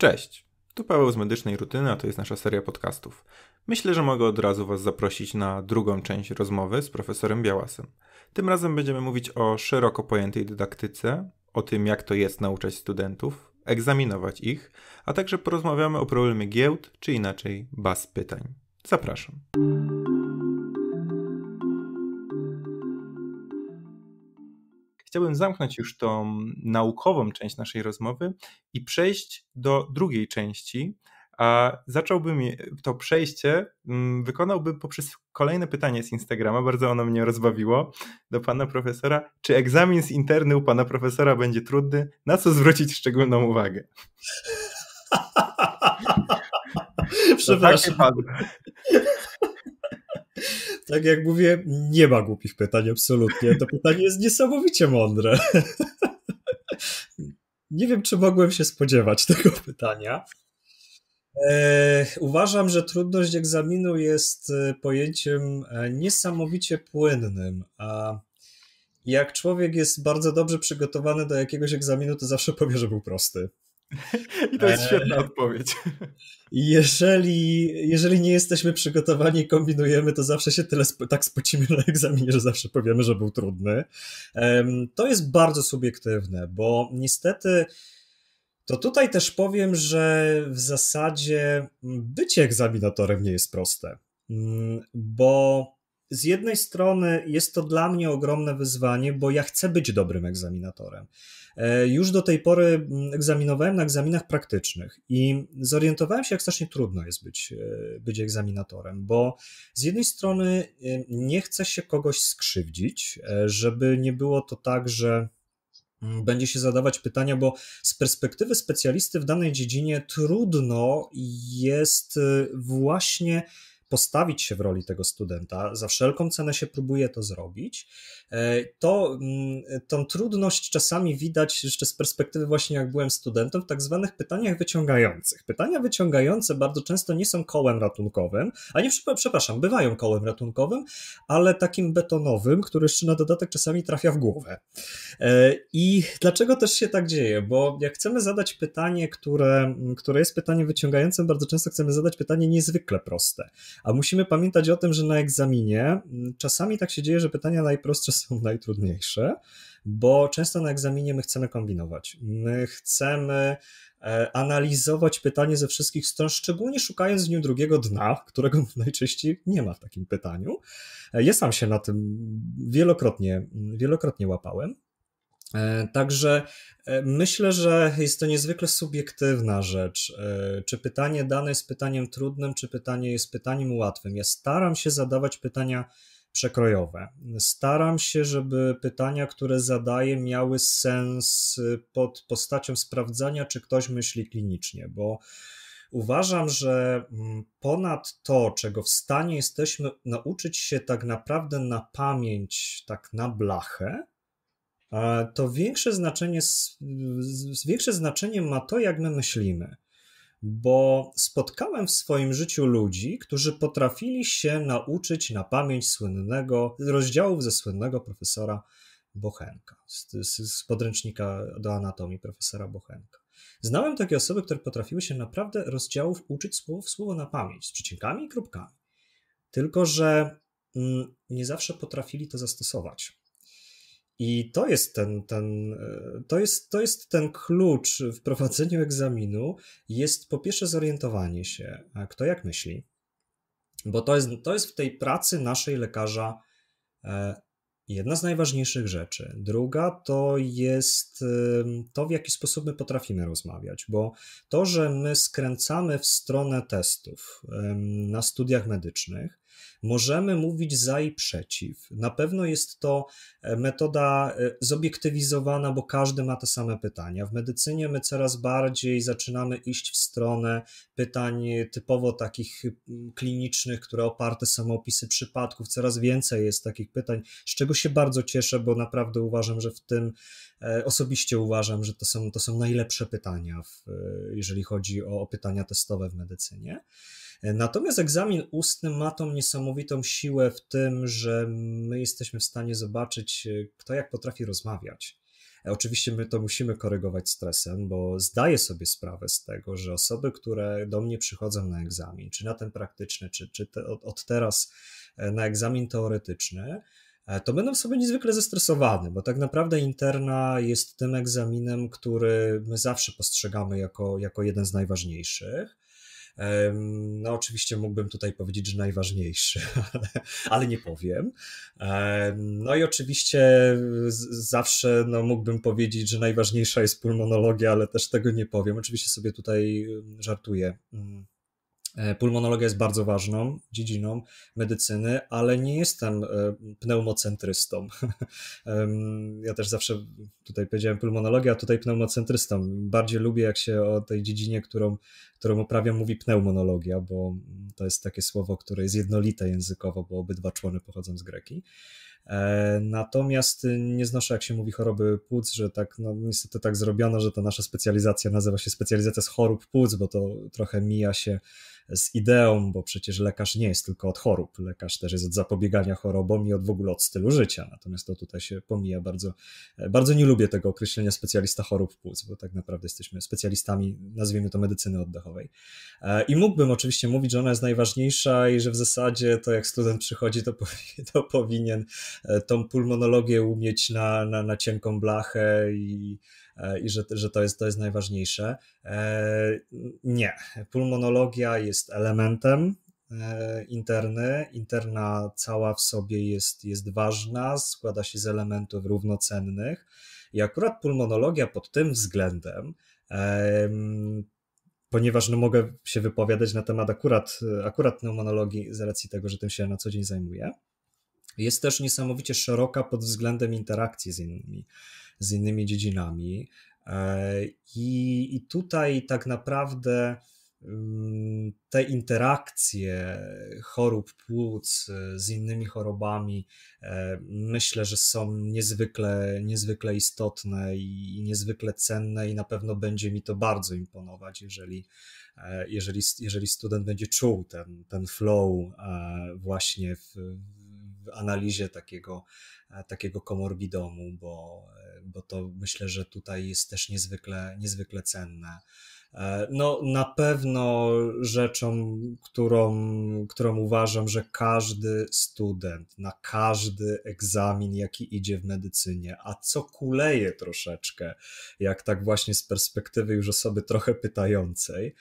Cześć, tu Paweł z Medycznej Rutyny, a to jest nasza seria podcastów. Myślę, że mogę od razu Was zaprosić na drugą część rozmowy z profesorem Białasem. Tym razem będziemy mówić o szeroko pojętej dydaktyce, o tym jak to jest nauczać studentów, egzaminować ich, a także porozmawiamy o problemie giełd, czy inaczej baz pytań. Zapraszam. Chciałbym zamknąć już tą naukową część naszej rozmowy i przejść do drugiej części. A zacząłbym to przejście, mm, wykonałbym poprzez kolejne pytanie z Instagrama, bardzo ono mnie rozbawiło, do pana profesora. Czy egzamin z interny u pana profesora będzie trudny? Na co zwrócić szczególną uwagę? Przepraszam. No, tak jak mówię, nie ma głupich pytań absolutnie. To pytanie jest niesamowicie mądre. nie wiem, czy mogłem się spodziewać tego pytania. E, uważam, że trudność egzaminu jest e, pojęciem e, niesamowicie płynnym, a jak człowiek jest bardzo dobrze przygotowany do jakiegoś egzaminu, to zawsze powie, że był prosty. I to jest e, świetna e... odpowiedź. Jeżeli, jeżeli nie jesteśmy przygotowani i kombinujemy, to zawsze się tyle sp- tak spocimy na egzaminie, że zawsze powiemy, że był trudny. Um, to jest bardzo subiektywne, bo niestety. To tutaj też powiem, że w zasadzie bycie egzaminatorem nie jest proste, bo z jednej strony jest to dla mnie ogromne wyzwanie, bo ja chcę być dobrym egzaminatorem. E, już do tej pory mm, egzaminowałem na egzaminach praktycznych i zorientowałem się, jak strasznie trudno jest być, e, być egzaminatorem, bo z jednej strony e, nie chcę się kogoś skrzywdzić, żeby nie było to tak, że mm, będzie się zadawać pytania, bo z perspektywy specjalisty w danej dziedzinie trudno jest właśnie postawić się w roli tego studenta, za wszelką cenę się próbuje to zrobić, e, to mm, tą trudność czasami widać jeszcze z perspektywy właśnie jak byłem studentem w tak zwanych pytaniach wyciągających. Pytania wyciągające bardzo często nie są kołem ratunkowym, a nie, przepraszam, bywają kołem ratunkowym, ale takim betonowym, który jeszcze na dodatek czasami trafia w głowę. E, I dlaczego też się tak dzieje? Bo jak chcemy zadać pytanie, które, które jest pytaniem wyciągającym, bardzo często chcemy zadać pytanie niezwykle proste. A musimy pamiętać o tym, że na egzaminie mm, czasami tak się dzieje, że pytania najprostsze są najtrudniejsze, bo często na egzaminie my chcemy kombinować. My chcemy e, analizować pytanie ze wszystkich stron, szczególnie szukając w nim drugiego dna, którego najczęściej nie ma w takim pytaniu. E, ja sam się na tym wielokrotnie, mm, wielokrotnie łapałem. E, także e, myślę, że jest to niezwykle subiektywna rzecz. E, czy pytanie dane jest pytaniem trudnym, czy pytanie jest pytaniem łatwym? Ja staram się zadawać pytania przekrojowe. Staram się, żeby pytania, które zadaję, miały sens y, pod postacią sprawdzania, czy ktoś myśli klinicznie, bo uważam, że mm, ponad to, czego w stanie jesteśmy nauczyć się tak naprawdę na pamięć, tak na blachę, to większe znaczenie, większe znaczenie ma to, jak my myślimy. Bo spotkałem w swoim życiu ludzi, którzy potrafili się nauczyć na pamięć słynnego rozdziałów ze słynnego profesora Bochenka, z, z podręcznika do anatomii profesora Bochenka. Znałem takie osoby, które potrafiły się naprawdę rozdziałów uczyć słowo w słowo na pamięć, z przecinkami i kropkami. Tylko, że mm, nie zawsze potrafili to zastosować. I to jest ten, ten, e, to jest, to jest ten klucz w prowadzeniu egzaminu, jest po pierwsze zorientowanie się, kto jak myśli, bo to jest, to jest w tej pracy naszej lekarza e, jedna z najważniejszych rzeczy. Druga to jest e, to, w jaki sposób my potrafimy rozmawiać, bo to, że my skręcamy w stronę testów na studiach medycznych, Możemy mówić za i przeciw. Na pewno jest to e, metoda e, zobiektywizowana, bo każdy ma te same pytania. W medycynie my coraz bardziej zaczynamy iść w stronę pytań e, typowo takich klinicznych, które oparte są o opisy przypadków. Coraz więcej jest takich pytań, z czego się bardzo cieszę, bo naprawdę uważam, że w tym osobiście uważam, że to są, to są najlepsze pytania, w, jeżeli chodzi o, o pytania testowe w medycynie. Natomiast egzamin ustny ma tą niesamowitą siłę w tym, że my jesteśmy w stanie zobaczyć, e, kto jak potrafi rozmawiać. E, oczywiście my to musimy korygować stresem, bo zdaję sobie sprawę z tego, że osoby, które do mnie przychodzą na egzamin, czy na ten praktyczny, czy, czy te, od, od teraz e, na egzamin teoretyczny, to będą sobie niezwykle zestresowane, bo tak naprawdę interna jest tym egzaminem, który my zawsze postrzegamy jako, jako jeden z najważniejszych. No, oczywiście mógłbym tutaj powiedzieć, że najważniejszy, ale, ale nie powiem. No i oczywiście zawsze no, mógłbym powiedzieć, że najważniejsza jest pulmonologia, ale też tego nie powiem. Oczywiście sobie tutaj żartuję. Mm. E, pulmonologia jest bardzo ważną dziedziną medycyny, ale nie jestem e, pneumocentrystą. ja też zawsze tutaj powiedziałem pulmonologia, a tutaj pneumocentrystą. Bardziej lubię, jak się o tej dziedzinie, którą, którą oprawiam, mówi pneumonologia, bo to jest takie słowo, które jest jednolite językowo, bo obydwa człony pochodzą z Greki. E, natomiast nie znoszę, jak się mówi choroby płuc, że tak, no niestety tak zrobiono, że ta nasza specjalizacja nazywa się specjalizacja z chorób płuc, bo to trochę mija się z ideą, bo przecież lekarz nie jest tylko od chorób, lekarz też jest od zapobiegania chorobom i od w ogóle od stylu życia, natomiast to tutaj się pomija bardzo, bardzo nie lubię tego określenia specjalista chorób płuc, bo tak naprawdę jesteśmy specjalistami, nazwijmy to medycyny oddechowej. E, I mógłbym oczywiście mówić, że ona jest najważniejsza i że w zasadzie to jak student przychodzi, to, to powinien e, tą pulmonologię umieć na, na, na cienką blachę i i że, że to, jest, to jest najważniejsze. E, nie, pulmonologia jest elementem e, interny. Interna cała w sobie jest, jest ważna, składa się z elementów równocennych. I akurat pulmonologia pod tym względem, ponieważ no mogę się wypowiadać na temat akurat, akurat pneumonologii z racji tego, że tym się na co dzień zajmuję, jest też niesamowicie szeroka pod względem interakcji z innymi, z innymi dziedzinami. E, I, I tutaj tak naprawdę mm, te interakcje chorób płuc e, z innymi chorobami e, myślę, że są niezwykle, niezwykle istotne i niezwykle cenne i na pewno będzie mi to bardzo imponować, jeżeli, jeżeli, jeżeli student będzie czuł ten, ten flow właśnie w, analizie takiego, e, takiego komorbidomu, bo, e, bo to myślę, że tutaj jest też niezwykle, niezwykle cenne. E, no, na pewno rzeczą, którą, którą uważam, że każdy student na każdy egzamin, jaki idzie w medycynie, a co kuleje troszeczkę, jak tak właśnie z perspektywy już osoby trochę pytającej,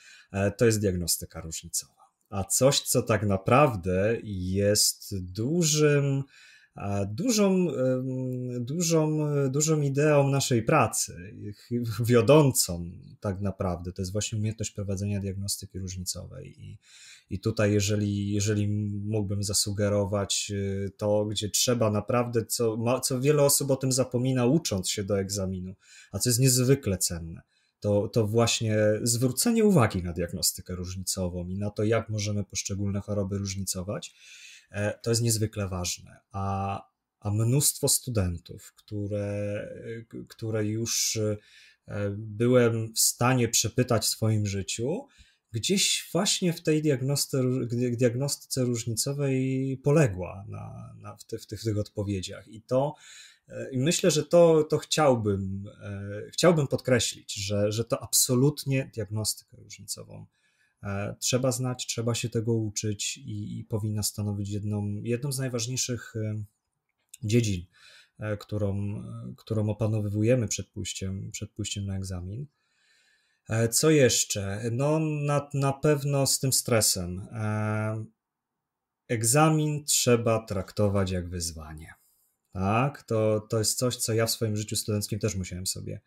to jest diagnostyka różnicowa a coś, co tak naprawdę jest dużym, dużą, dużą, dużą ideą naszej pracy, wiodącą tak naprawdę. To jest właśnie umiejętność prowadzenia diagnostyki różnicowej. I, i tutaj, jeżeli, jeżeli mógłbym zasugerować y, to, gdzie trzeba naprawdę, co, co wiele osób o tym zapomina, ucząc się do egzaminu, a co jest niezwykle cenne to, to właśnie zwrócenie uwagi na diagnostykę różnicową i na to, jak możemy poszczególne choroby różnicować, e, to jest niezwykle ważne. A, a mnóstwo studentów, które, które już e, byłem w stanie przepytać w swoim życiu, gdzieś właśnie w tej diagnostyce różnicowej poległa na, na w, ty, w, tych, w tych odpowiedziach. I to i myślę, że to, to chciałbym, e, chciałbym podkreślić, że, że to absolutnie diagnostykę różnicową e, trzeba znać, trzeba się tego uczyć i, i powinna stanowić jedną, jedną z najważniejszych e, dziedzin, którą, którą opanowywujemy przed pójściem, przed pójściem na egzamin. Co jeszcze? No, na, na pewno z tym stresem. Egzamin trzeba traktować jak wyzwanie tak, to, to jest coś, co ja w swoim życiu studenckim też musiałem sobie,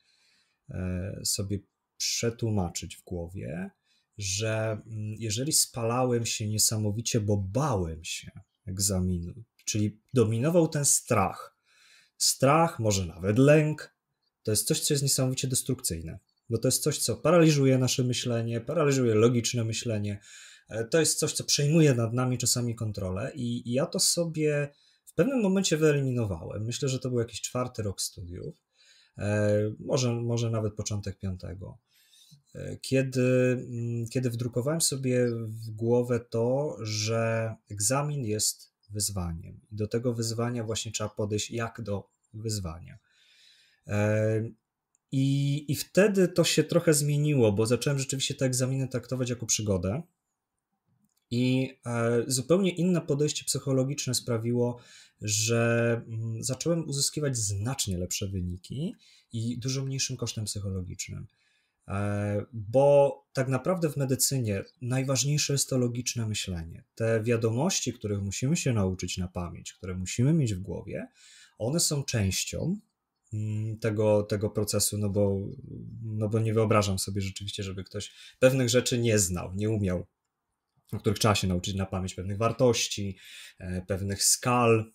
e, sobie przetłumaczyć w głowie, że mm, jeżeli spalałem się niesamowicie, bo bałem się egzaminu, czyli dominował ten strach, strach, może nawet lęk, to jest coś, co jest niesamowicie destrukcyjne, bo to jest coś, co paraliżuje nasze myślenie, paraliżuje logiczne myślenie, e, to jest coś, co przejmuje nad nami czasami kontrolę i ja to sobie w pewnym momencie wyeliminowałem. Myślę, że to był jakiś czwarty rok studiów, e, może, może nawet początek piątego. E, kiedy, mm, kiedy wdrukowałem sobie w głowę to, że egzamin jest wyzwaniem i do tego wyzwania właśnie trzeba podejść jak do wyzwania. E, I, I wtedy to się trochę zmieniło, bo zacząłem rzeczywiście te egzaminy traktować jako przygodę i e, zupełnie inne podejście psychologiczne sprawiło, że mm, zacząłem uzyskiwać znacznie lepsze wyniki i dużo mniejszym kosztem psychologicznym. E, bo tak naprawdę w medycynie najważniejsze jest to logiczne myślenie. Te wiadomości, których musimy się nauczyć na pamięć, które musimy mieć w głowie, one są częścią mm, tego, tego procesu, no bo, no bo nie wyobrażam sobie rzeczywiście, żeby ktoś pewnych rzeczy nie znał, nie umiał na których trzeba się nauczyć na pamięć pewnych wartości, e, pewnych skal.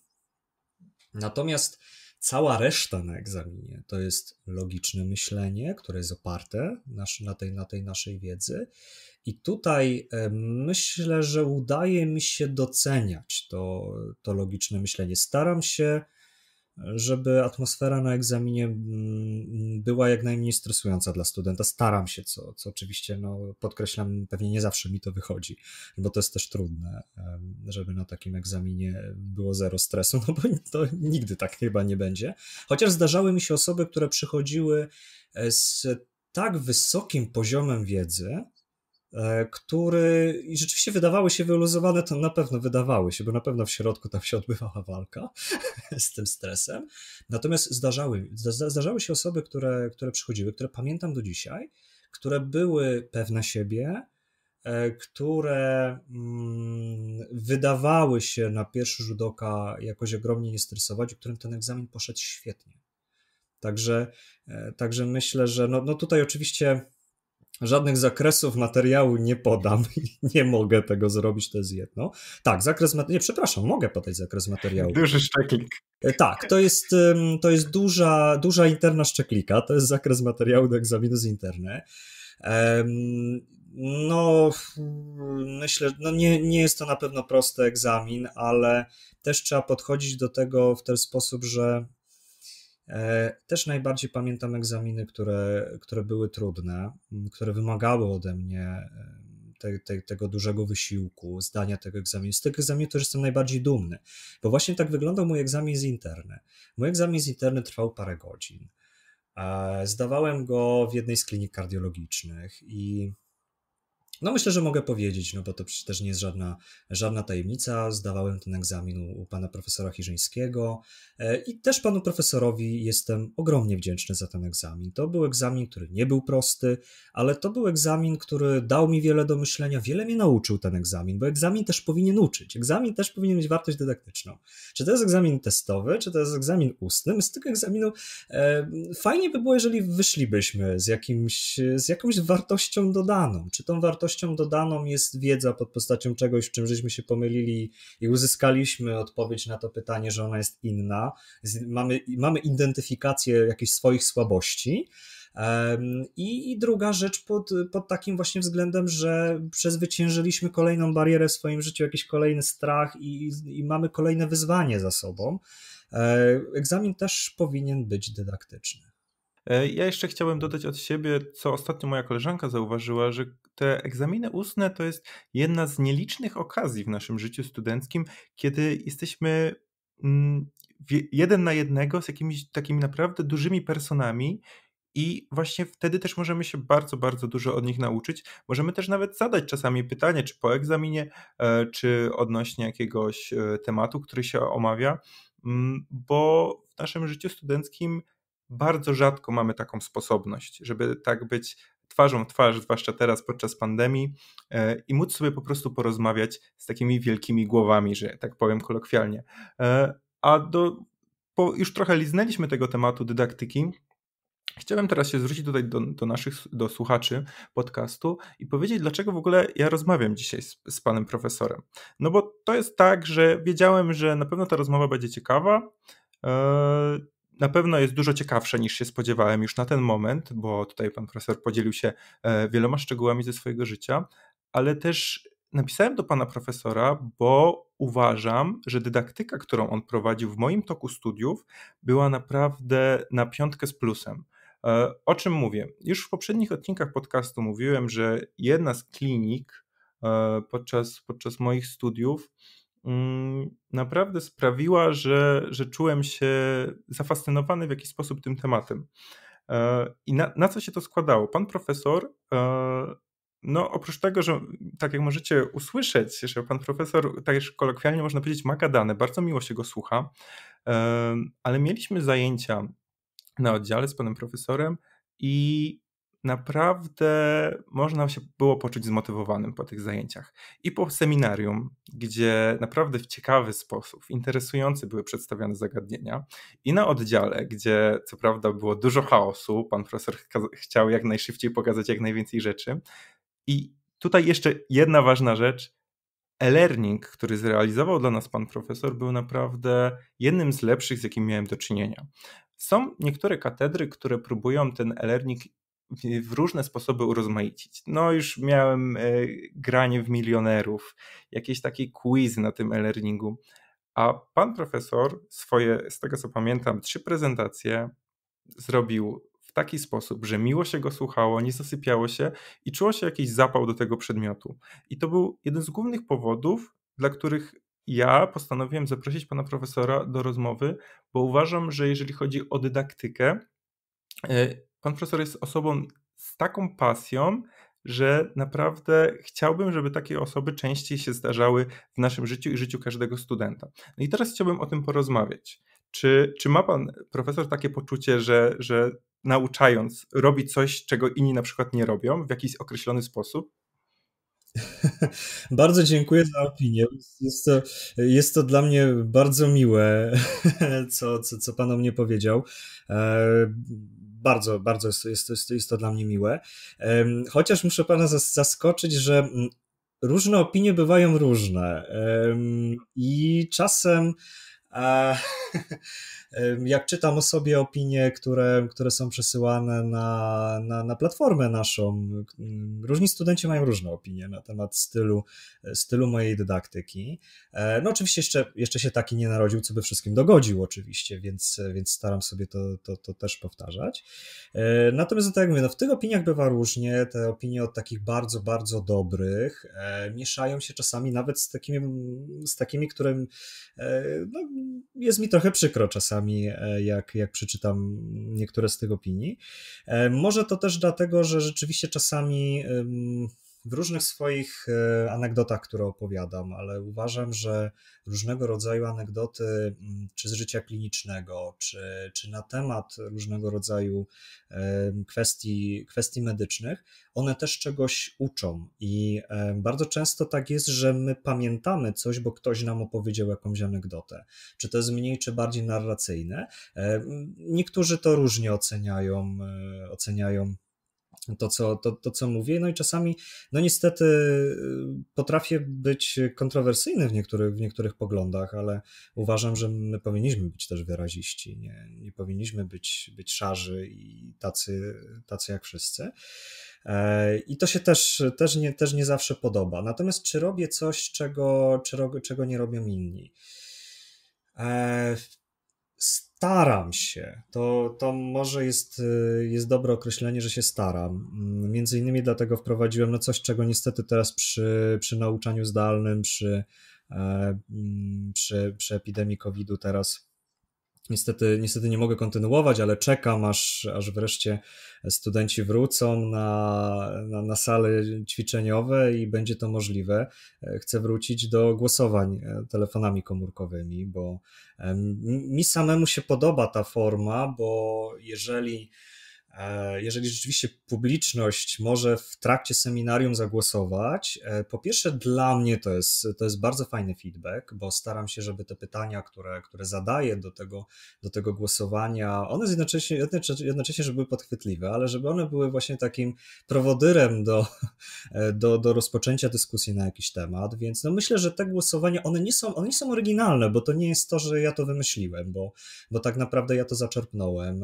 Natomiast cała reszta na egzaminie to jest logiczne myślenie, które jest oparte na, tej, na tej naszej wiedzy. I tutaj e, myślę, że udaje mi się doceniać to, to logiczne myślenie. Staram się żeby atmosfera na egzaminie mm, była jak najmniej stresująca dla studenta. Staram się, co, co oczywiście no, podkreślam, pewnie nie zawsze mi to wychodzi, bo to jest też trudne, żeby na takim egzaminie było zero stresu, no bo to nigdy tak chyba nie będzie. Chociaż zdarzały mi się osoby, które przychodziły e, z tak wysokim poziomem wiedzy, E, który i rzeczywiście wydawały się wyluzowane, to na pewno wydawały się, bo na pewno w środku tam się odbywała walka z tym stresem. Natomiast zdarzały, zdarzały się osoby, które, które przychodziły, które pamiętam do dzisiaj, które były pewne siebie, e, które mm, wydawały się na pierwszy rzut oka jakoś ogromnie nie stresować, którym ten egzamin poszedł świetnie. Także, e, także myślę, że no, no tutaj oczywiście Żadnych zakresów materiału nie podam, nie mogę tego zrobić, to jest jedno. Tak, zakres materiału, nie, przepraszam, mogę podać zakres materiału. Duży szczeklik. E, tak, to jest, to jest duża, duża interna szczeklika, to jest zakres materiału do egzaminu z interne. No, myślę, no nie, nie jest to na pewno prosty egzamin, ale też trzeba podchodzić do tego w ten sposób, że E, też najbardziej pamiętam egzaminy, które, które były trudne, które wymagały ode mnie te, te, tego dużego wysiłku, zdania tego egzaminu. Z tych egzaminów też jestem najbardziej dumny, bo właśnie tak wyglądał mój egzamin z interny. Mój egzamin z interny trwał parę godzin. E, zdawałem go w jednej z klinik kardiologicznych i no myślę, że mogę powiedzieć, no bo to przecież też nie jest żadna, żadna tajemnica. Zdawałem ten egzamin u, pana profesora Hirzyńskiego e, i też panu profesorowi jestem ogromnie wdzięczny za ten egzamin. To był egzamin, który nie był prosty, ale to był egzamin, który dał mi wiele do myślenia, wiele mnie nauczył ten egzamin, bo egzamin też powinien uczyć. Egzamin też powinien mieć wartość dydaktyczną. Czy to jest egzamin testowy, czy to jest egzamin ustny? My z tego egzaminu e, fajnie by było, jeżeli wyszlibyśmy z, jakimś, z jakąś wartością dodaną. Czy tą wartość wartością dodaną jest wiedza pod postacią czegoś, w czym żeśmy się pomylili i uzyskaliśmy odpowiedź na to pytanie, że ona jest inna. Mamy, mamy identyfikację jakichś swoich słabości. I, I, druga rzecz pod, pod takim właśnie względem, że przezwyciężyliśmy kolejną barierę w swoim życiu, jakiś kolejny strach i, i mamy kolejne wyzwanie za sobą. E, egzamin też powinien być dydaktyczny. E, ja jeszcze chciałem dodać od siebie, co ostatnio moja koleżanka zauważyła, że te egzaminy ustne to jest jedna z nielicznych okazji w naszym życiu studenckim, kiedy jesteśmy mm, jeden na jednego z jakimiś takimi naprawdę dużymi personami. I właśnie wtedy też możemy się bardzo, bardzo dużo od nich nauczyć. Możemy też nawet zadać czasami pytanie, czy po egzaminie, e, czy odnośnie jakiegoś e, tematu, który się omawia, mm, bo w naszym życiu studenckim bardzo rzadko mamy taką sposobność, żeby tak być twarzą w twarz, zwłaszcza teraz podczas pandemii, e, i móc sobie po prostu porozmawiać z takimi wielkimi głowami, że tak powiem kolokwialnie. E, a do, bo już trochę liznęliśmy tego tematu dydaktyki. Chciałem teraz się zwrócić tutaj do, do naszych do słuchaczy podcastu i powiedzieć, dlaczego w ogóle ja rozmawiam dzisiaj z, z panem profesorem. No bo to jest tak, że wiedziałem, że na pewno ta rozmowa będzie ciekawa. Yy, na pewno jest dużo ciekawsze niż się spodziewałem już na ten moment, bo tutaj pan profesor podzielił się e, wieloma szczegółami ze swojego życia, ale też napisałem do pana profesora, bo uważam, że dydaktyka, którą on prowadził w moim toku studiów, była naprawdę na piątkę z plusem. E, o czym mówię? Już w poprzednich odcinkach podcastu mówiłem, że jedna z klinik e, podczas, podczas moich studiów Mm, naprawdę sprawiła, że, że czułem się zafascynowany w jakiś sposób tym tematem. E, I na, na co się to składało? Pan profesor e, no, oprócz tego, że tak jak możecie usłyszeć, że pan profesor, tak już kolokwialnie można powiedzieć, maka dane, bardzo miło się go słucha, e, ale mieliśmy zajęcia na oddziale z panem profesorem i naprawdę można się było poczuć zmotywowanym po tych zajęciach. I po seminarium, gdzie naprawdę w ciekawy sposób, interesujący były przedstawiane zagadnienia, i na oddziale, gdzie co prawda było dużo chaosu, pan profesor chciał jak najszybciej pokazać jak najwięcej rzeczy. I tutaj jeszcze jedna ważna rzecz. E-learning, który zrealizował dla nas pan profesor, był naprawdę jednym z lepszych, z jakim miałem do czynienia. Są niektóre katedry, które próbują ten e-learning w różne sposoby urozmaicić. No już miałem e, granie w milionerów, jakieś takie quiz na tym e-learningu, a pan profesor swoje, z tego co pamiętam, trzy prezentacje zrobił w taki sposób, że miło się go słuchało, nie zasypiało się i czuło się jakiś zapał do tego przedmiotu. I to był jeden z głównych powodów, dla których ja postanowiłem zaprosić pana profesora do rozmowy, bo uważam, że jeżeli chodzi o dydaktykę, e, pan profesor jest osobą z taką pasją, że naprawdę chciałbym, żeby takie osoby częściej się zdarzały w naszym życiu i życiu każdego studenta. No i teraz chciałbym o tym porozmawiać. Czy, czy ma pan profesor takie poczucie, że, że nauczając robi coś, czego inni na przykład nie robią w jakiś określony sposób? Bardzo dziękuję za opinię. Jest to, jest to dla mnie bardzo miłe, co, co, co pan o mnie powiedział. E, bardzo, bardzo jest, jest, jest to dla mnie miłe. Chociaż muszę pana zaskoczyć, że mm, różne opinie bywają różne i czasem. E, Jak czytam o sobie opinie, które, które są przesyłane na, na, na platformę naszą, mm, różni studenci mają różne opinie na temat stylu, e, stylu mojej dydaktyki. E, no oczywiście jeszcze, jeszcze się taki nie narodził, co by wszystkim dogodził oczywiście, więc, więc staram sobie to, to, to też powtarzać. E, natomiast no tak jak mówię, no w tych opiniach bywa różnie, te opinie od takich bardzo, bardzo dobrych mieszają się czasami nawet z takimi, z takimi którym no, jest mi trochę przykro czasami, czasami, e, jak, jak przeczytam niektóre z tych opinii. E, może to też dlatego, że rzeczywiście czasami w różnych swoich e, anegdotach, które opowiadam, ale uważam, że różnego rodzaju anegdoty, mm, czy z życia klinicznego, czy, czy na temat różnego rodzaju e, kwestii, kwestii medycznych, one też czegoś uczą. I e, bardzo często tak jest, że my pamiętamy coś, bo ktoś nam opowiedział jakąś anegdotę. Czy to jest mniej, czy bardziej narracyjne. Niektórzy to różnie oceniają, oceniają to co, to, to, co mówię. No i czasami, no niestety, y, potrafię być kontrowersyjny w niektórych, w niektórych poglądach, ale uważam, że my powinniśmy być też wyraziści. Nie, nie powinniśmy być, być szarzy i tacy, tacy jak wszyscy. E, I to się też, też, nie, też nie zawsze podoba. Natomiast czy robię coś, czego, czego, czego nie robią inni? E, Staram się. To, to może jest, y, jest dobre określenie, że się staram. Mm, między innymi dlatego wprowadziłem no coś, czego niestety teraz przy, przy nauczaniu zdalnym, przy, e, mm, przy, przy epidemii COVID-u teraz Niestety, niestety nie mogę kontynuować, ale czekam, aż, aż wreszcie studenci wrócą na, na, na sale ćwiczeniowe i będzie to możliwe. E, chcę wrócić do głosowań e, telefonami komórkowymi, bo mi samemu się podoba ta forma, bo jeżeli E, jeżeli rzeczywiście publiczność może w trakcie seminarium zagłosować, e, po pierwsze dla mnie to jest, to jest bardzo fajny feedback, bo staram się, żeby te pytania, które, które zadaję do tego, do tego głosowania, one jednocześnie, jednocześnie, żeby były podchwytliwe, ale żeby one były właśnie takim prowodyrem do, e, do, do rozpoczęcia dyskusji na jakiś temat, więc no myślę, że te głosowania, one nie, są, one nie są oryginalne, bo to nie jest to, że ja to wymyśliłem, bo, bo tak naprawdę ja to zaczerpnąłem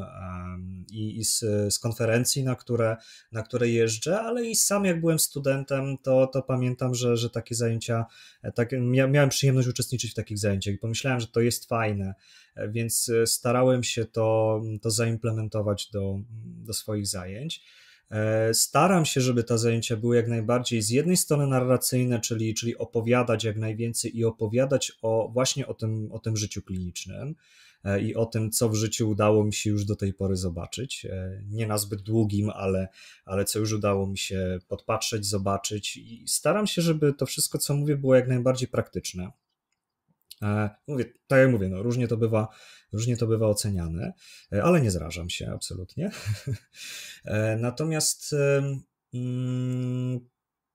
i, i z z konferencji, na które, na które jeżdżę, ale i sam jak byłem studentem, to, to pamiętam, że, że takie zajęcia, e, tak, miałem przyjemność uczestniczyć w takich zajęciach i pomyślałem, że to jest fajne, e, więc e, starałem się to, to zaimplementować do, do swoich zajęć. Staram się, żeby te zajęcia były jak najbardziej z jednej strony narracyjne, czyli, czyli opowiadać jak najwięcej i opowiadać o, właśnie o tym, o tym życiu klinicznym. E, i o tym, co w życiu udało mi się już do tej pory zobaczyć. E, nie na zbyt długim, ale, ale co już udało mi się podpatrzeć, zobaczyć i staram się, żeby to wszystko, co mówię, było jak najbardziej praktyczne. E, mówię, tak jak mówię, no, różnie, to bywa, różnie to bywa oceniane, ale nie zrażam się absolutnie. Natomiast mm,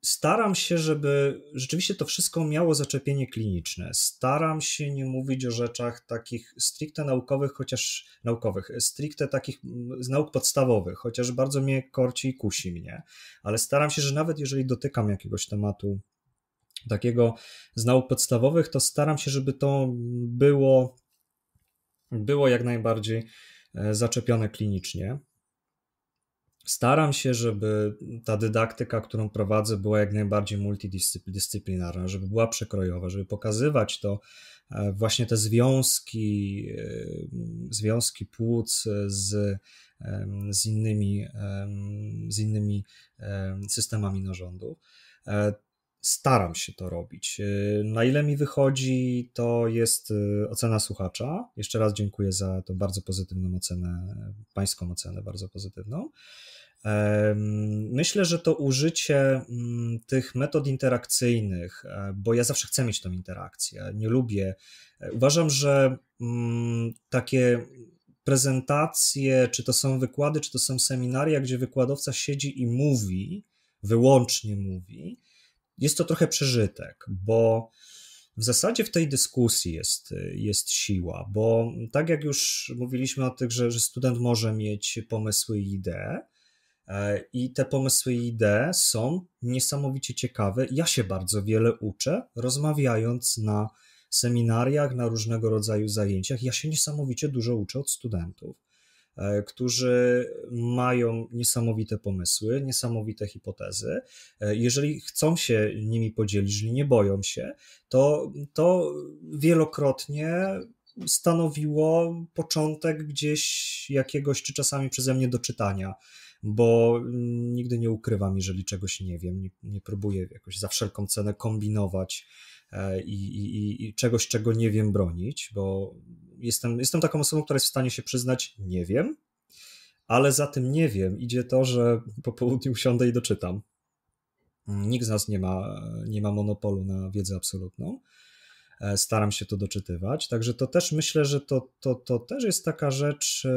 staram się, żeby rzeczywiście to wszystko miało zaczepienie kliniczne. Staram się nie mówić o rzeczach takich stricte naukowych, chociaż naukowych, stricte takich mm, z nauk podstawowych, chociaż bardzo mnie korci i kusi mnie. Ale staram się, że nawet jeżeli dotykam jakiegoś tematu takiego z nauk podstawowych, to staram się, żeby to było, było jak najbardziej e, zaczepione klinicznie. Staram się, żeby ta dydaktyka, którą prowadzę, była jak najbardziej multidyscyplinarna, żeby była przekrojowa, żeby pokazywać to e, właśnie te związki, e, związki płuc z, e, z, innymi, z innymi systemami narządu. Staram się to robić. Na ile mi wychodzi, to jest ocena słuchacza. Jeszcze raz dziękuję za tą bardzo pozytywną ocenę, pańską ocenę, bardzo pozytywną. Myślę, że to użycie mm, tych metod interakcyjnych, e, bo ja zawsze chcę mieć tą interakcję, nie lubię. Uważam, że mm, takie prezentacje, czy to są wykłady, czy to są seminaria, gdzie wykładowca siedzi i mówi, wyłącznie mówi, jest to trochę przeżytek, bo w zasadzie w tej dyskusji jest, jest siła, bo tak jak już mówiliśmy o tym, że, że student może mieć pomysły i idee, E, I te pomysły i idee są niesamowicie ciekawe. Ja się bardzo wiele uczę, rozmawiając na seminariach, na różnego rodzaju zajęciach. Ja się niesamowicie dużo uczę od studentów, e, którzy mają niesamowite pomysły, niesamowite hipotezy. E, jeżeli chcą się nimi podzielić, jeżeli nie boją się, to, to wielokrotnie stanowiło początek gdzieś jakiegoś, czy czasami przeze mnie do czytania bo mm, nigdy nie ukrywam, jeżeli czegoś nie wiem, nie, nie próbuję jakoś za wszelką cenę kombinować e, i, i, i czegoś, czego nie wiem bronić, bo jestem, jestem taką osobą, która jest w stanie się przyznać, nie wiem, ale za tym nie wiem idzie to, że po południu usiądę i doczytam. Nikt z nas nie ma, nie ma monopolu na wiedzę absolutną. E, staram się to doczytywać. Także to też myślę, że to, to, to też jest taka rzecz, e,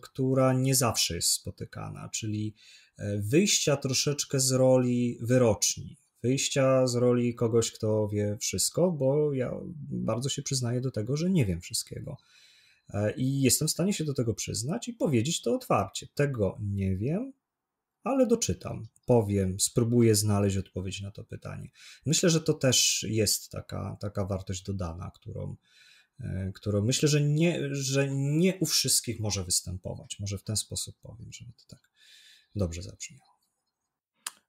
która nie zawsze jest spotykana, czyli e, wyjścia troszeczkę z roli wyroczni, wyjścia z roli kogoś, kto wie wszystko, bo ja bardzo się przyznaję do tego, że nie wiem wszystkiego. I jestem w stanie się do tego przyznać i powiedzieć to otwarcie. Tego nie wiem, ale doczytam, powiem, spróbuję znaleźć odpowiedź na to pytanie. Myślę, że to też jest taka, taka wartość dodana, którą, e, którą myślę, że nie, że nie u wszystkich może występować. Może w ten sposób powiem, żeby to tak dobrze zabrzmiało.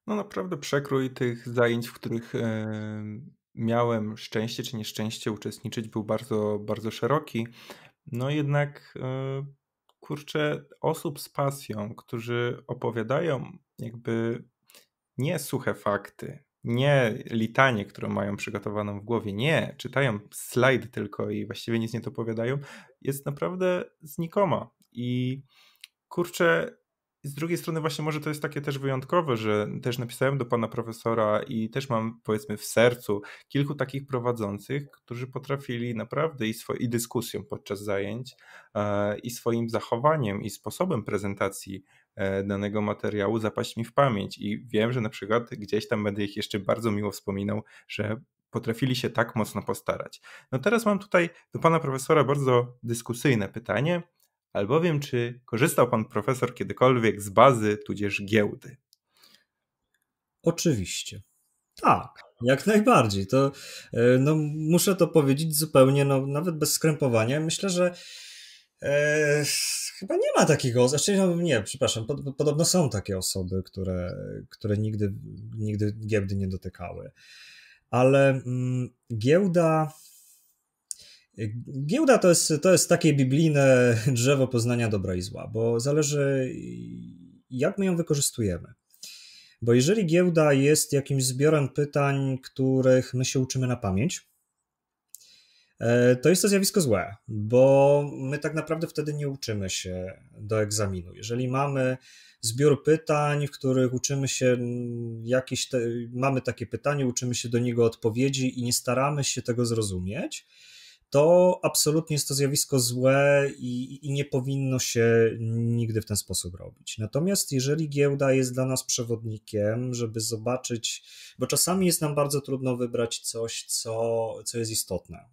No naprawdę przekrój tych zajęć, w których e, miałem szczęście czy nieszczęście uczestniczyć, był bardzo, bardzo szeroki. No jednak e, kurczę, osób z pasją, którzy opowiadają jakby nie suche fakty, nie litanie, które mają przygotowaną w głowie, nie, czytają slajd tylko i właściwie nic nie dopowiadają, jest naprawdę znikoma. I kurczę, z drugiej strony właśnie może to jest takie też wyjątkowe, że też napisałem do pana profesora i też mam powiedzmy w sercu kilku takich prowadzących, którzy potrafili naprawdę i, swo- i dyskusją podczas zajęć e, i swoim zachowaniem i sposobem prezentacji e, danego materiału zapaść mi w pamięć i wiem, że na przykład gdzieś tam będę ich jeszcze bardzo miło wspominał, że potrafili się tak mocno postarać. No teraz mam tutaj do pana profesora bardzo dyskusyjne pytanie, albowiem czy korzystał pan profesor kiedykolwiek z bazy tudzież giełdy? Oczywiście. Tak, jak najbardziej. To e, no, muszę to powiedzieć zupełnie, no, nawet bez skrępowania. Myślę, że e, chyba nie ma takiego. Znaczy, no, nie, przepraszam, pod, podobno są takie osoby, które, które nigdy, nigdy giełdy nie dotykały. Ale mm, giełda Giełda to jest, to jest takie biblijne drzewo poznania dobra i zła, bo zależy jak my ją wykorzystujemy. Bo jeżeli giełda jest jakimś zbiorem pytań, których my się uczymy na pamięć, e, to jest to zjawisko złe, bo my tak naprawdę wtedy nie uczymy się do egzaminu. Jeżeli mamy zbiór pytań, w których uczymy się jakieś, te, mamy takie pytanie, uczymy się do niego odpowiedzi i nie staramy się tego zrozumieć, to absolutnie jest to zjawisko złe i, i, nie powinno się nigdy w ten sposób robić. Natomiast jeżeli giełda jest dla nas przewodnikiem, żeby zobaczyć, bo czasami jest nam bardzo trudno wybrać coś, co, co jest istotne.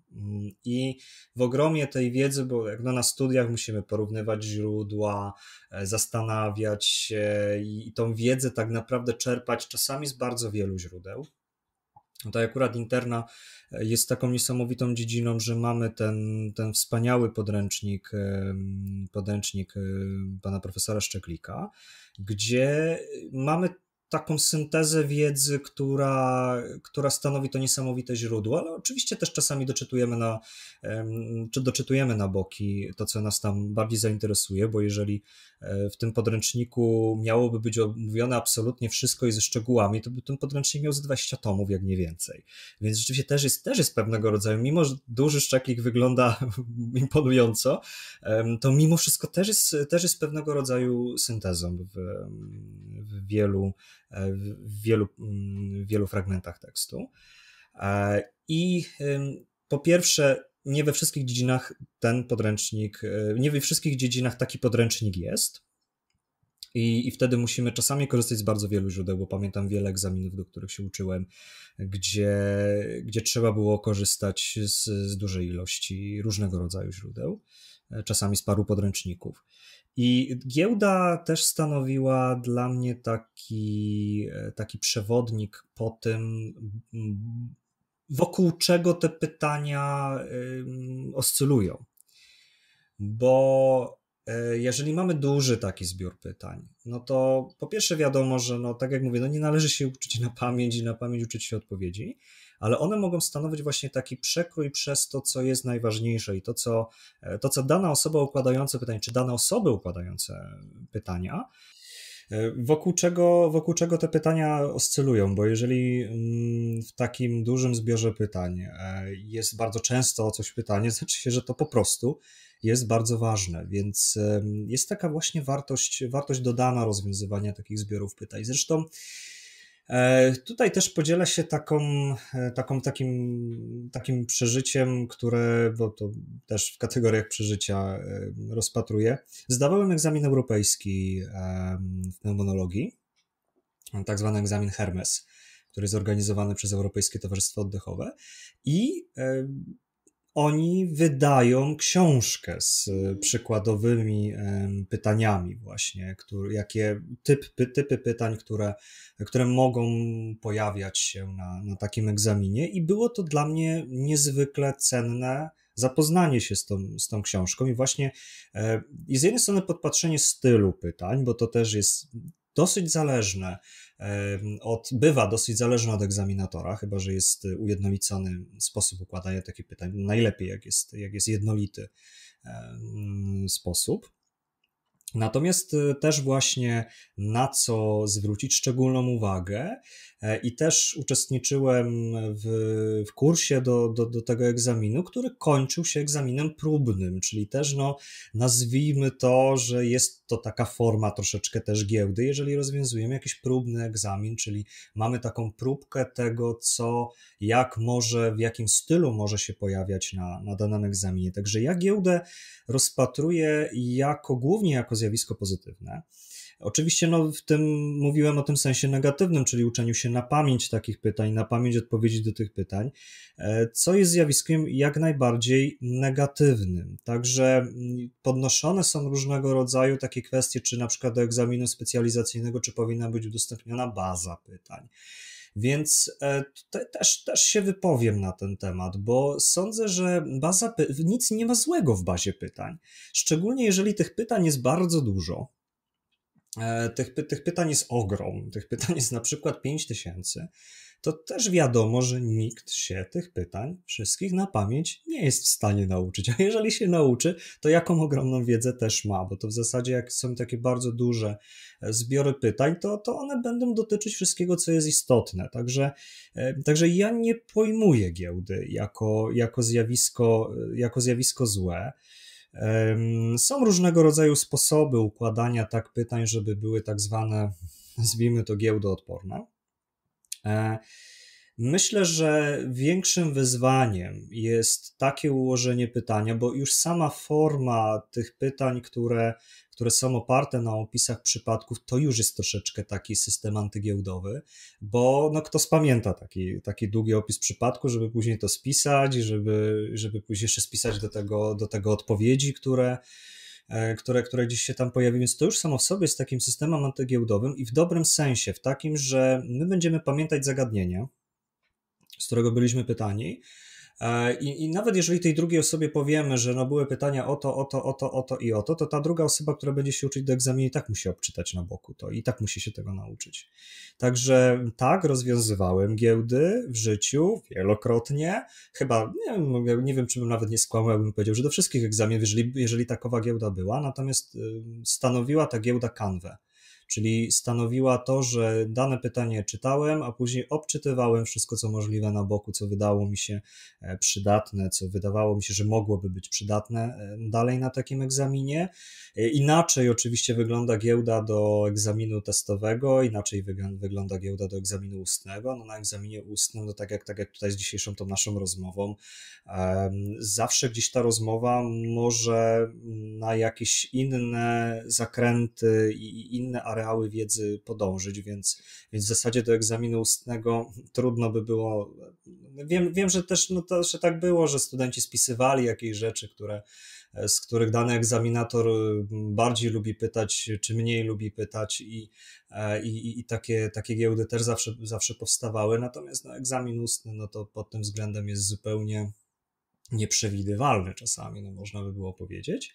I w ogromie tej wiedzy, bo jak no na studiach musimy porównywać źródła, e, zastanawiać się i tą wiedzę tak naprawdę czerpać czasami z bardzo wielu źródeł. Tutaj no akurat interna e, jest taką niesamowitą dziedziną, że mamy ten, ten wspaniały podręcznik, e, podręcznik e, pana profesora Szczeklika, gdzie mamy taką syntezę wiedzy, która, która stanowi to niesamowite źródło, ale oczywiście też czasami doczytujemy na, czy doczytujemy na boki to, co nas tam bardziej zainteresuje, bo jeżeli e, w tym podręczniku miałoby być omówione absolutnie wszystko i ze szczegółami, to by ten podręcznik miał z 20 tomów, jak nie więcej. Więc rzeczywiście też jest, też jest pewnego rodzaju, mimo że duży szczeklik wygląda imponująco, to mimo wszystko też jest, też jest pewnego rodzaju syntezą w, w wielu E, w wielu, mm, w wielu fragmentach tekstu. E, I po pierwsze, nie we wszystkich dziedzinach ten podręcznik, e, nie we wszystkich dziedzinach taki podręcznik jest. I, I wtedy musimy czasami korzystać z bardzo wielu źródeł, bo pamiętam wiele egzaminów, do których się uczyłem, gdzie, gdzie trzeba było korzystać z, z dużej ilości różnego rodzaju źródeł, czasami z paru podręczników. I giełda też stanowiła dla mnie taki, e, taki przewodnik po tym, mm, wokół czego te pytania oscylują. Bo e, jeżeli mamy duży taki zbiór pytań, no to po pierwsze wiadomo, że no, tak jak mówię, no nie należy się uczyć na pamięć i na pamięć uczyć się odpowiedzi, ale one mogą stanowić właśnie taki przekrój przez to, co jest najważniejsze i to, co, e, to, co dana osoba układająca pytanie, czy dane osoby układające pytania, e, Wokół czego, wokół czego te pytania oscylują, bo jeżeli mm, w takim dużym zbiorze pytań e, jest bardzo często o coś pytanie, znaczy się, że to po prostu jest bardzo ważne, więc jest taka właśnie wartość, wartość dodana rozwiązywania takich zbiorów pytań. Zresztą E, tutaj też podzielę się taką, e, taką takim, takim przeżyciem, które, bo to też w kategoriach przeżycia e, rozpatruję. Zdawałem egzamin europejski w pneumonologii, tak zwany egzamin Hermes, który jest organizowany przez Europejskie Towarzystwo Oddechowe i oni wydają książkę z y, przykładowymi pytaniami właśnie, które, jakie typ, typy pytań, które, które mogą pojawiać się na, na takim egzaminie i było to dla mnie niezwykle cenne zapoznanie się z tą, z tą książką i właśnie e, i z jednej strony podpatrzenie stylu pytań, bo to też jest dosyć zależne odbywa dosyć zależny od egzaminatora, chyba że jest ujednolicony sposób układania takich pytań. Najlepiej, jak jest, jak jest jednolity sposób. Natomiast e, też właśnie na co zwrócić szczególną uwagę, E, I też uczestniczyłem w, w kursie do, do, do, tego egzaminu, który kończył się egzaminem próbnym, czyli też no, nazwijmy to, że jest to taka forma troszeczkę też giełdy, jeżeli rozwiązujemy jakiś próbny egzamin, czyli mamy taką próbkę tego, co, jak może, w jakim stylu może się pojawiać na, na danym egzaminie. Także ja giełdę rozpatruję jako głównie jako zjawisko pozytywne. Oczywiście no, w tym mówiłem o tym sensie negatywnym, czyli uczeniu się na pamięć takich pytań, na pamięć odpowiedzi do tych pytań, e, co jest zjawiskiem jak najbardziej negatywnym. Także mm, podnoszone są różnego rodzaju takie kwestie, czy na przykład do egzaminu specjalizacyjnego, czy powinna być udostępniona baza pytań. Więc e, tutaj też, też się wypowiem na ten temat, bo sądzę, że baza nic nie ma złego w bazie pytań. Szczególnie jeżeli tych pytań jest bardzo dużo, E, tych, tych pytań jest ogrom, tych pytań jest na przykład 5000, to też wiadomo, że nikt się tych pytań wszystkich na pamięć nie jest w stanie nauczyć. A jeżeli się nauczy, to jaką ogromną wiedzę też ma, bo to w zasadzie jak są takie bardzo duże e, zbiory pytań, to, to one będą dotyczyć wszystkiego, co jest istotne. Także, e, także ja nie pojmuję giełdy jako, jako, zjawisko, jako zjawisko złe. Są różnego rodzaju sposoby układania tak pytań, żeby były tak zwane, nazwijmy to, giełdoodporne. E, myślę, że większym wyzwaniem jest takie ułożenie pytania, bo już sama forma tych pytań, które, które są oparte na opisach przypadków, to już jest troszeczkę taki system antygiełdowy, bo no, kto spamięta taki, taki długi opis przypadku, żeby później to spisać, żeby, żeby później jeszcze spisać do tego, do tego odpowiedzi, które, e, które, które gdzieś się tam pojawi, więc to już samo w sobie jest takim systemem antygiełdowym i w dobrym sensie, w takim, że my będziemy pamiętać zagadnienie, z którego byliśmy pytani, E, I, I, nawet jeżeli tej drugiej osobie powiemy, że no były pytania o to, o to, o to, o to i o to, to ta druga osoba, która będzie się uczyć do egzaminu, i tak musi obczytać na boku to i tak musi się tego nauczyć. Także tak, rozwiązywałem giełdy w życiu wielokrotnie. Chyba, nie wiem, no, nie wiem czy bym nawet nie skłamał, bym powiedział, że do wszystkich egzaminów, jeżeli, jeżeli takowa giełda była, natomiast y, stanowiła ta giełda kanwę czyli stanowiła to, że dane pytanie czytałem, a później obczytywałem wszystko, co możliwe na boku, co wydało mi się e, przydatne, co wydawało mi się, że mogłoby być przydatne e, dalej na takim egzaminie. E, inaczej oczywiście wygląda giełda do egzaminu testowego, inaczej wygląda giełda do egzaminu ustnego. No na egzaminie ustnym, no tak jak, tak jak tutaj z dzisiejszą tą naszą rozmową, zawsze gdzieś ta rozmowa może na jakieś inne zakręty i inne areny areały wiedzy podążyć, więc, więc w zasadzie do egzaminu ustnego trudno by było. Wiem, wiem że też no, to, że tak było, że studenci spisywali jakieś rzeczy, które, z których dany egzaminator mm, bardziej lubi pytać, czy mniej lubi pytać, e, i, i, i takie, takie giełdy też zawsze, zawsze powstawały. Natomiast no, egzamin ustny, no to pod tym względem jest zupełnie nieprzewidywalny czasami, no można by było powiedzieć.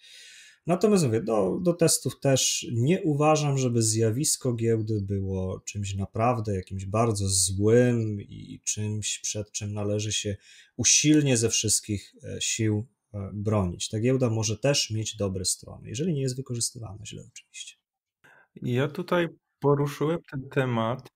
Natomiast mówię, do, do testów też nie uważam, żeby zjawisko giełdy było czymś naprawdę jakimś bardzo złym i czymś, przed czym należy się usilnie ze wszystkich e, sił e, bronić. Ta giełda może też mieć dobre strony, jeżeli nie jest wykorzystywana źle oczywiście. Ja tutaj poruszyłem ten temat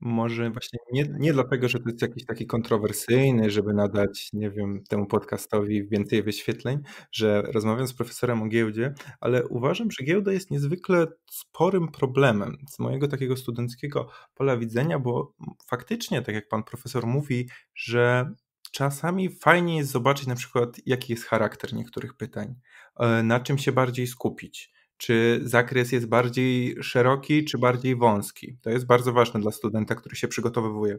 może właśnie nie, nie dlatego, że to jest jakiś taki kontrowersyjny, żeby nadać, nie wiem, temu podcastowi więcej wyświetleń, że rozmawiam z profesorem o giełdzie, ale uważam, że giełda jest niezwykle sporym problemem z mojego takiego studenckiego pola widzenia, bo faktycznie, tak jak pan profesor mówi, że czasami fajnie jest zobaczyć na przykład, jaki jest charakter niektórych pytań, e, na czym się bardziej skupić czy zakres jest bardziej szeroki, czy bardziej wąski. To jest bardzo ważne dla studenta, który się przygotowywuje.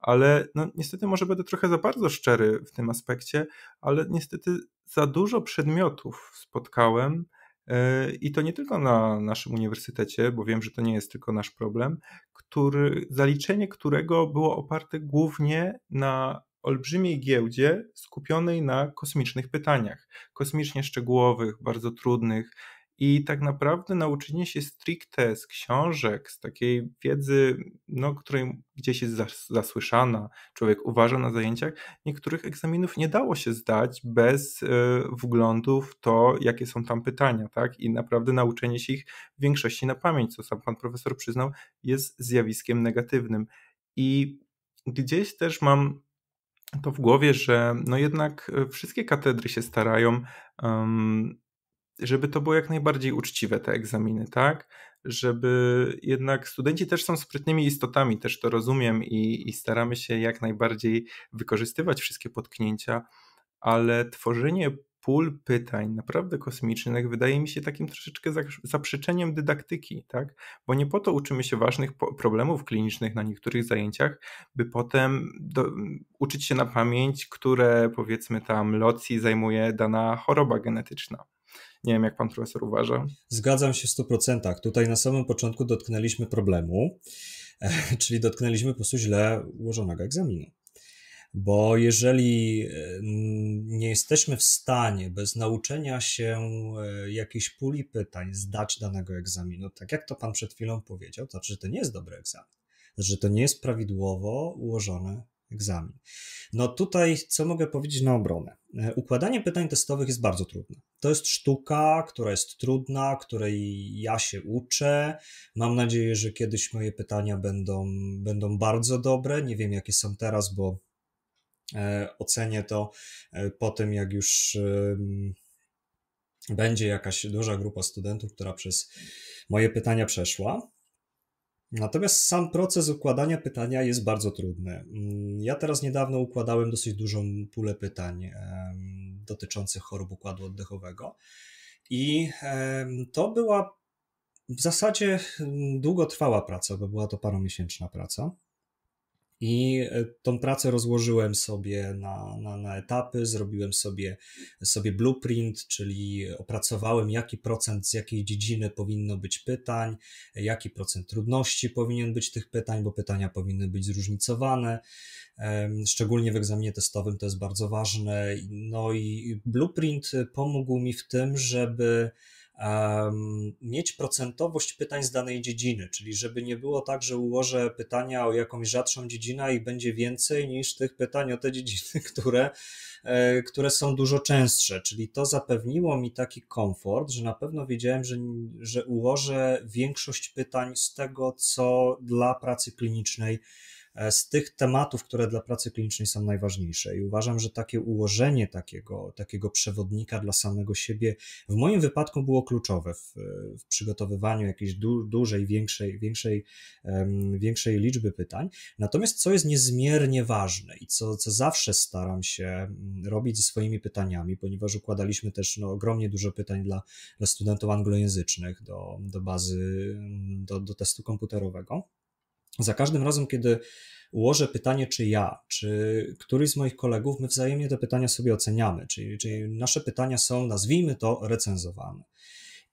Ale no, niestety może będę trochę za bardzo szczery w tym aspekcie, ale niestety za dużo przedmiotów spotkałem, e, i to nie tylko na naszym uniwersytecie, bo wiem, że to nie jest tylko nasz problem, który, zaliczenie którego było oparte głównie na olbrzymiej giełdzie skupionej na kosmicznych pytaniach, kosmicznie szczegółowych, bardzo trudnych. I tak naprawdę nauczenie się stricte z książek, z takiej wiedzy, no, której gdzieś jest zasłyszana, człowiek uważa na zajęciach, niektórych egzaminów nie dało się zdać bez e, wglądu w to, jakie są tam pytania, tak? I naprawdę nauczenie się ich w większości na pamięć, co sam pan profesor przyznał, jest zjawiskiem negatywnym. I gdzieś też mam to w głowie, że no jednak e, wszystkie katedry się starają żeby to było jak najbardziej uczciwe te egzaminy, tak? Żeby jednak studenci też są sprytnymi istotami, też to rozumiem i, i staramy się jak najbardziej wykorzystywać wszystkie potknięcia, ale tworzenie pól pytań naprawdę kosmicznych wydaje mi się takim troszeczkę zaprzeczeniem dydaktyki, tak? Bo nie po to uczymy się ważnych problemów klinicznych na niektórych zajęciach, by potem do, uczyć się na pamięć, które powiedzmy tam locji zajmuje dana choroba genetyczna. Nie wiem, jak pan profesor uważa. Zgadzam się w 100%. Tutaj na samym początku dotknęliśmy problemu, czyli dotknęliśmy po prostu źle ułożonego egzaminu. Bo jeżeli mm, nie jesteśmy w stanie bez nauczenia się e, jakiejś puli pytań zdać danego egzaminu, tak jak to pan przed chwilą powiedział, to znaczy, że to nie jest dobry egzamin, to znaczy, że to nie jest prawidłowo ułożony egzamin. No tutaj, co mogę powiedzieć na obronę? E, układanie pytań testowych jest bardzo trudne. To jest sztuka, która jest trudna, której ja się uczę. Mam nadzieję, że kiedyś moje pytania będą, będą bardzo dobre. Nie wiem, jakie są teraz, bo e, ocenię to e, po tym, jak już będzie jakaś duża grupa studentów, która przez moje pytania przeszła. Natomiast sam proces układania pytania jest bardzo trudny. Mm, ja teraz niedawno układałem dosyć dużą pulę pytań dotyczących chorób układu oddechowego i to była w zasadzie mm, długotrwała praca, bo była to paromiesięczna praca. I e, tą pracę rozłożyłem sobie na, na, na, etapy, zrobiłem sobie, sobie blueprint, czyli opracowałem, jaki procent z jakiej dziedziny powinno być pytań, jaki procent trudności powinien być tych pytań, bo pytania powinny być zróżnicowane. Szczególnie w egzaminie testowym to jest bardzo ważne. No i blueprint pomógł mi w tym, żeby mieć procentowość pytań z danej dziedziny, czyli żeby nie było tak, że ułożę pytania o jakąś rzadszą dziedzinę i będzie więcej niż tych pytań o te dziedziny, które, e, które są dużo częstsze. Czyli to zapewniło mi taki komfort, że na pewno wiedziałem, że, że ułożę większość pytań z tego, co dla pracy klinicznej E, z tych tematów, które dla pracy klinicznej są najważniejsze. I uważam, że takie ułożenie takiego, takiego przewodnika dla samego siebie w moim wypadku było kluczowe w, w przygotowywaniu jakiejś du, dużej, większej, większej, um, większej liczby pytań. Natomiast co jest niezmiernie ważne i co, co zawsze staram się mm, robić ze swoimi pytaniami, ponieważ układaliśmy też no, ogromnie dużo pytań dla, dla studentów anglojęzycznych do, do bazy, mm, do, do testu komputerowego za każdym razem, kiedy ułożę pytanie, czy ja, czy któryś z moich kolegów, my wzajemnie te pytania sobie oceniamy, czyli, czyli nasze pytania są, nazwijmy to, recenzowane.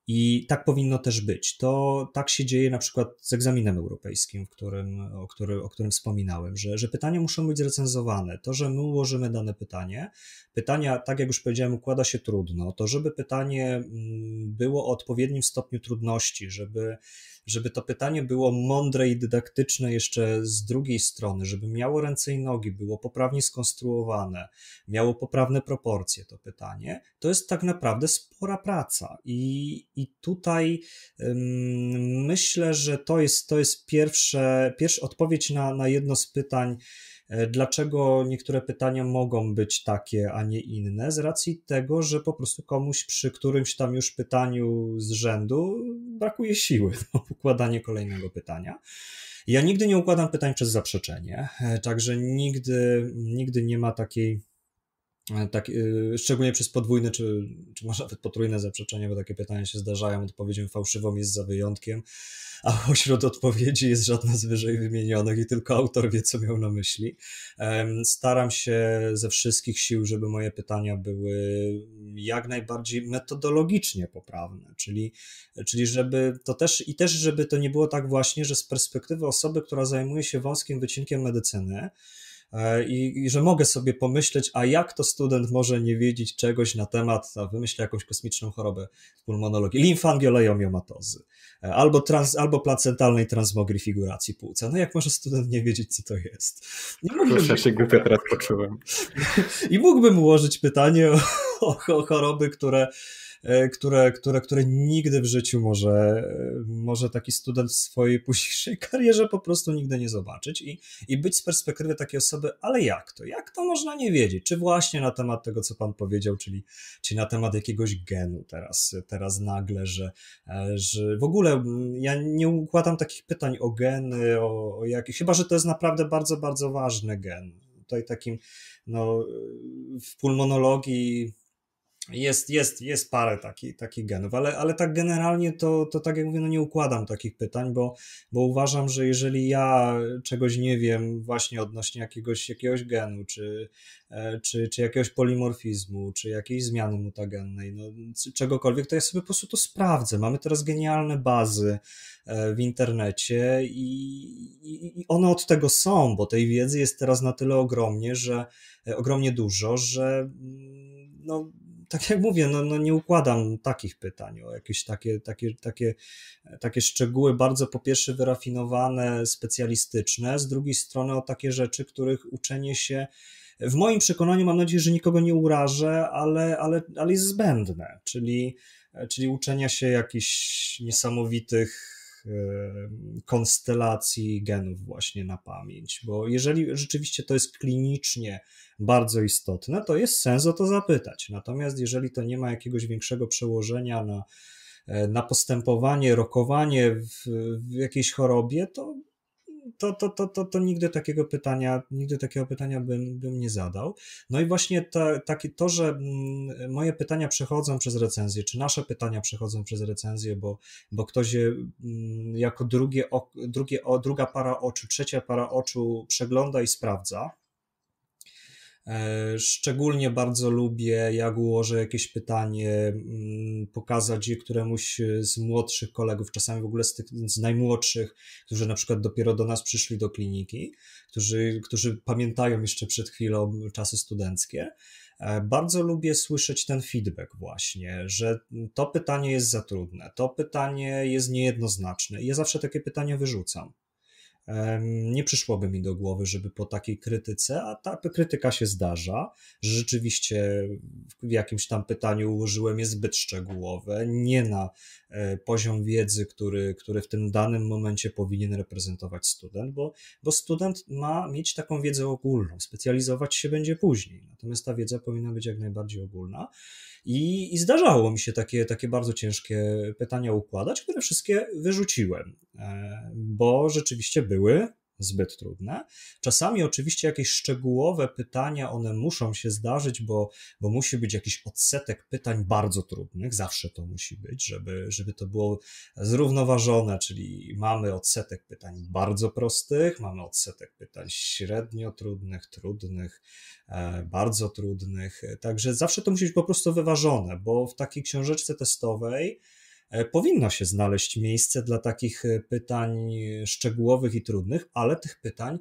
I tak powinno też być. To tak się dzieje na przykład z egzaminem europejskim, w którym, o, który, o którym wspominałem, że, że pytania muszą być recenzowane. To, że my ułożymy dane pytanie, pytania, tak jak już powiedziałem, układa się trudno. To, żeby pytanie mm, było o odpowiednim stopniu trudności, żeby żeby to pytanie było mądre i dydaktyczne jeszcze z drugiej strony, żeby miało ręce i nogi, było poprawnie skonstruowane, miało poprawne proporcje to pytanie, to jest tak naprawdę spora praca. I, i tutaj ym, myślę, że to jest, to jest pierwsze, pierwsza odpowiedź na, na jedno z pytań, E, dlaczego niektóre pytania mogą być takie, a nie inne, z racji tego, że po prostu komuś przy którymś tam już pytaniu z rzędu brakuje siły na układanie kolejnego pytania. Ja nigdy nie układam pytań przez zaprzeczenie, e, także nigdy, nigdy nie ma takiej E, tak, y, szczególnie przez podwójne, czy, czy może nawet potrójne zaprzeczenie, bo takie pytania się zdarzają. Odpowiedzią fałszywą jest za wyjątkiem, a ośród odpowiedzi jest żadna z wyżej wymienionych i tylko autor wie, co miał na myśli. staram się ze wszystkich sił, żeby moje pytania były jak najbardziej metodologicznie poprawne, czyli, czyli żeby to też i też, żeby to nie było tak właśnie, że z perspektywy osoby, która zajmuje się wąskim wycinkiem medycyny, E, I, i, że mogę sobie pomyśleć, a jak to student może nie wiedzieć czegoś na temat, a wymyślę jakąś kosmiczną chorobę pulmonologii, limfangiolejomiomatozy, e, albo, trans, albo placentalnej transmogrifiguracji płuca. No jak może student nie wiedzieć, co to jest? Proszę się głupio teraz poczułem. I mógłbym ułożyć pytanie o, o choroby, które E, które, które, które nigdy w życiu może, e, może taki student w swojej późniejszej karierze po prostu nigdy nie zobaczyć i, i być z perspektywy takiej osoby, ale jak to? Jak to można nie wiedzieć? Czy właśnie na temat tego, co pan powiedział, czyli, czyli na temat jakiegoś genu teraz, teraz nagle, że, e, że w ogóle ja nie układam takich pytań o geny, o, o chyba, że to jest naprawdę bardzo, bardzo ważny gen. Tutaj takim, no, w pulmonologii jest, jest, jest parę taki, takich genów, ale, ale tak generalnie to, to tak jak mówię, no nie układam takich pytań, bo, bo uważam, że jeżeli ja czegoś nie wiem właśnie odnośnie jakiegoś, jakiegoś genu, czy, e, czy, czy jakiegoś polimorfizmu, czy jakiejś zmiany mutagennej, no, czegokolwiek, to ja sobie po prostu to sprawdzę. Mamy teraz genialne bazy e, w internecie i, i one od tego są, bo tej wiedzy jest teraz na tyle ogromnie, że e, ogromnie dużo, że mm, no, tak jak mówię, no, no nie układam takich pytań o jakieś takie, takie, takie, takie szczegóły bardzo po pierwsze wyrafinowane, specjalistyczne, z drugiej strony o takie rzeczy, których uczenie się w moim przekonaniu, mam nadzieję, że nikogo nie urażę, ale, ale, ale jest zbędne, czyli, czyli uczenia się jakichś niesamowitych E, konstelacji genów właśnie na pamięć, bo jeżeli rzeczywiście to jest klinicznie bardzo istotne, to jest sens o to zapytać. Natomiast jeżeli to nie ma jakiegoś większego przełożenia na, e, na postępowanie, rokowanie w, w jakiejś chorobie, to to, to, to, to, to nigdy takiego pytania, nigdy takiego pytania bym, bym nie zadał. No i właśnie ta, to, że mm, moje pytania przechodzą przez recenzję, czy nasze pytania przechodzą przez recenzję, bo, bo ktoś je mm, jako drugie, drugie, druga para oczu, trzecia para oczu przegląda i sprawdza, E, szczególnie bardzo lubię, jak ułożę jakieś pytanie, mm, pokazać je któremuś e, z młodszych kolegów, czasami w ogóle z, tych, z najmłodszych, którzy na przykład dopiero do nas przyszli do kliniki, którzy, którzy pamiętają jeszcze przed chwilą czasy studenckie. E, bardzo lubię słyszeć ten feedback, właśnie, że to pytanie jest za trudne, to pytanie jest niejednoznaczne. I ja zawsze takie pytania wyrzucam nie przyszłoby mi do głowy, żeby po takiej krytyce, a ta krytyka się zdarza, że rzeczywiście w jakimś tam pytaniu ułożyłem je zbyt szczegółowe, nie na e, poziom wiedzy, który, który w tym danym momencie powinien reprezentować student, bo, bo student ma mieć taką wiedzę ogólną, specjalizować się będzie później, natomiast ta wiedza powinna być jak najbardziej ogólna. I, I, zdarzało mi się takie, takie bardzo ciężkie pytania układać, które wszystkie wyrzuciłem, e, bo rzeczywiście były zbyt trudne. Czasami oczywiście jakieś szczegółowe pytania, one muszą się zdarzyć, bo, bo musi być jakiś odsetek pytań bardzo trudnych, zawsze to musi być, żeby, żeby to było zrównoważone, czyli mamy odsetek pytań bardzo prostych, mamy odsetek pytań średnio trudnych, trudnych, e, bardzo trudnych, także zawsze to musi być po prostu wyważone, bo w takiej książeczce testowej E, powinno się znaleźć miejsce dla takich e, pytań e, szczegółowych i trudnych, ale tych pytań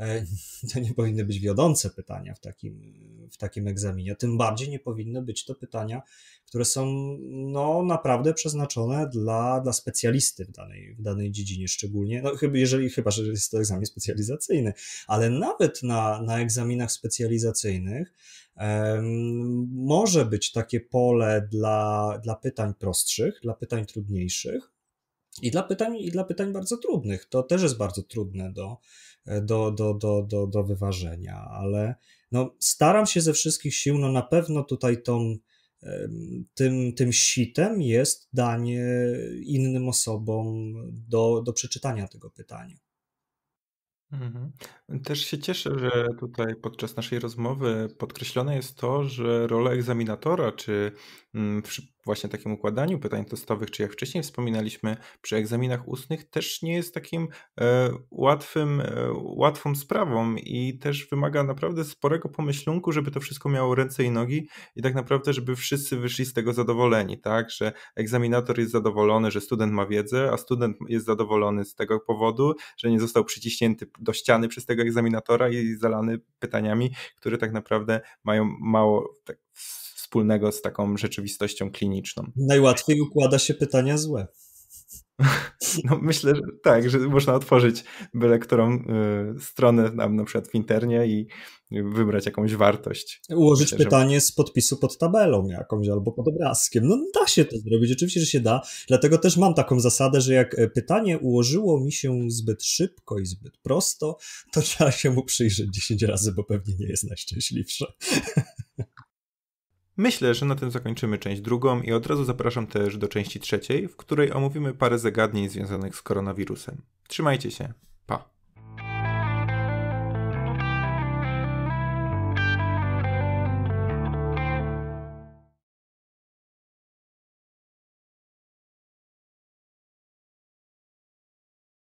E, to nie powinny być wiodące pytania w takim, w takim egzaminie. Tym bardziej nie powinny być to pytania, które są no, naprawdę przeznaczone dla, dla specjalisty w danej, w danej dziedzinie, szczególnie, no, chyba, jeżeli, chyba, że jest to egzamin specjalizacyjny, ale nawet na, na egzaminach specjalizacyjnych um, może być takie pole dla, dla pytań prostszych, dla pytań trudniejszych. I dla, pytań, I dla pytań bardzo trudnych. To też jest bardzo trudne do, do, do, do, do, do wyważenia, ale no, staram się ze wszystkich sił, no na pewno tutaj tą, tym, tym sitem jest danie innym osobom do, do przeczytania tego pytania. Też się cieszę, że tutaj podczas naszej rozmowy podkreślone jest to, że rola egzaminatora, czy mm, przy właśnie takim układaniu pytań testowych, czy jak wcześniej wspominaliśmy, przy egzaminach ustnych też nie jest takim e, łatwym, e, łatwą sprawą i też wymaga naprawdę sporego pomyślunku, żeby to wszystko miało ręce i nogi i tak naprawdę, żeby wszyscy wyszli z tego zadowoleni, tak, że egzaminator jest zadowolony, że student ma wiedzę, a student jest zadowolony z tego powodu, że nie został przyciśnięty do ściany przez tego tego egzaminatora i zalany pytaniami, które tak naprawdę mają mało tak, wspólnego z taką rzeczywistością kliniczną. Najłatwiej układa się pytania złe. No, myślę, że tak, że można otworzyć byle którą y, stronę nam na przykład w internie i wybrać jakąś wartość. Ułożyć myślę, pytanie z podpisu pod tabelą jakąś albo pod obrazkiem. No da się to zrobić, oczywiście, że się da. Dlatego też mam taką zasadę, że jak e, pytanie ułożyło mi się zbyt szybko i zbyt prosto, to trzeba się mu przyjrzeć 10 razy, bo pewnie nie jest najszczęśliwsze. Myślę, że na tym zakończymy część drugą i od razu zapraszam też do części trzeciej, w której omówimy parę zagadnień związanych z koronawirusem. Trzymajcie się. Pa.